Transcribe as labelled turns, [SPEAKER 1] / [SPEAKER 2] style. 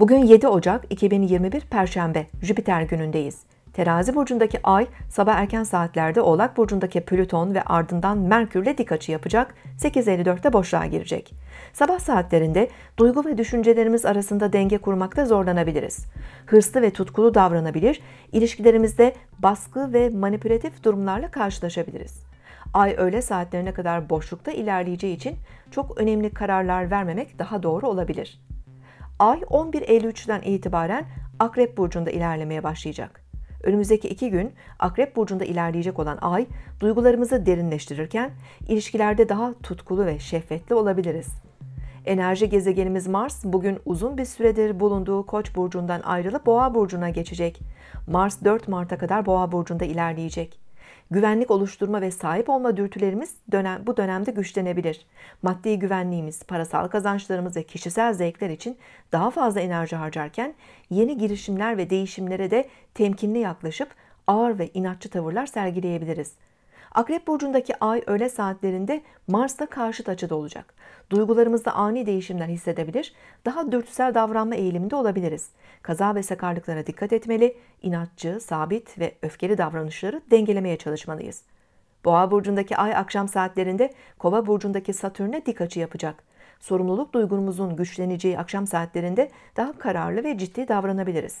[SPEAKER 1] Bugün 7 Ocak 2021 Perşembe Jüpiter günündeyiz. Terazi burcundaki Ay sabah erken saatlerde Oğlak burcundaki Plüton ve ardından Merkürle dik açı yapacak. 8.54'te boşluğa girecek. Sabah saatlerinde duygu ve düşüncelerimiz arasında denge kurmakta zorlanabiliriz. Hırslı ve tutkulu davranabilir, ilişkilerimizde baskı ve manipülatif durumlarla karşılaşabiliriz. Ay öğle saatlerine kadar boşlukta ilerleyeceği için çok önemli kararlar vermemek daha doğru olabilir. Ay 11.53'den itibaren Akrep Burcu'nda ilerlemeye başlayacak. Önümüzdeki iki gün Akrep Burcu'nda ilerleyecek olan ay duygularımızı derinleştirirken ilişkilerde daha tutkulu ve şefkatli olabiliriz. Enerji gezegenimiz Mars bugün uzun bir süredir bulunduğu Koç burcundan ayrılıp Boğa burcuna geçecek. Mars 4 Mart'a kadar Boğa burcunda ilerleyecek güvenlik oluşturma ve sahip olma dürtülerimiz dönem, bu dönemde güçlenebilir. Maddi güvenliğimiz, parasal kazançlarımız ve kişisel zevkler için daha fazla enerji harcarken yeni girişimler ve değişimlere de temkinli yaklaşıp ağır ve inatçı tavırlar sergileyebiliriz. Akrep burcundaki ay öğle saatlerinde Mars'la karşıt açıda olacak. Duygularımızda ani değişimler hissedebilir, daha dürtüsel davranma eğiliminde olabiliriz. Kaza ve sakarlıklara dikkat etmeli, inatçı, sabit ve öfkeli davranışları dengelemeye çalışmalıyız. Boğa burcundaki ay akşam saatlerinde Kova burcundaki Satürn'e dik açı yapacak. Sorumluluk duygumuzun güçleneceği akşam saatlerinde daha kararlı ve ciddi davranabiliriz.